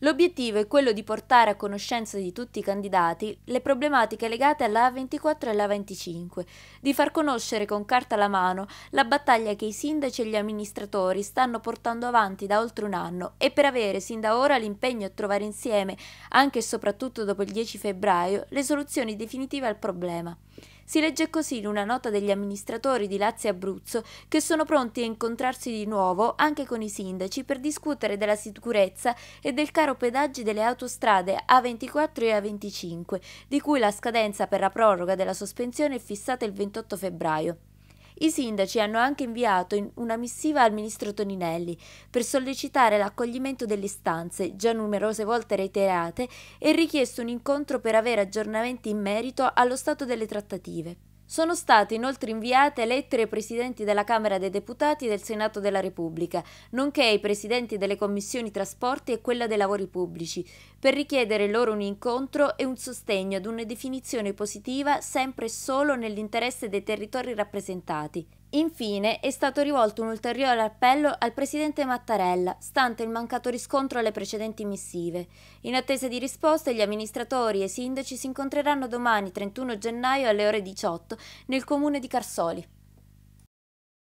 L'obiettivo è quello di portare a conoscenza di tutti i candidati le problematiche legate alla A24 e alla A25, di far conoscere con carta alla mano la battaglia che i sindaci e gli amministratori stanno portando avanti da oltre un anno e per avere sin da ora l'impegno a trovare insieme, anche e soprattutto dopo il 10 febbraio, le soluzioni definitive al problema. Si legge così in una nota degli amministratori di Lazio e Abruzzo che sono pronti a incontrarsi di nuovo anche con i sindaci per discutere della sicurezza e del caro pedaggi delle autostrade A24 e A25, di cui la scadenza per la proroga della sospensione è fissata il 28 febbraio. I sindaci hanno anche inviato una missiva al ministro Toninelli per sollecitare l'accoglimento delle istanze, già numerose volte reiterate, e richiesto un incontro per avere aggiornamenti in merito allo stato delle trattative. Sono state inoltre inviate lettere ai Presidenti della Camera dei Deputati e del Senato della Repubblica, nonché ai Presidenti delle Commissioni Trasporti e quella dei Lavori Pubblici, per richiedere loro un incontro e un sostegno ad una definizione positiva sempre e solo nell'interesse dei territori rappresentati. Infine è stato rivolto un ulteriore appello al presidente Mattarella, stante il mancato riscontro alle precedenti missive. In attesa di risposte, gli amministratori e i sindaci si incontreranno domani 31 gennaio alle ore 18 nel comune di Carsoli.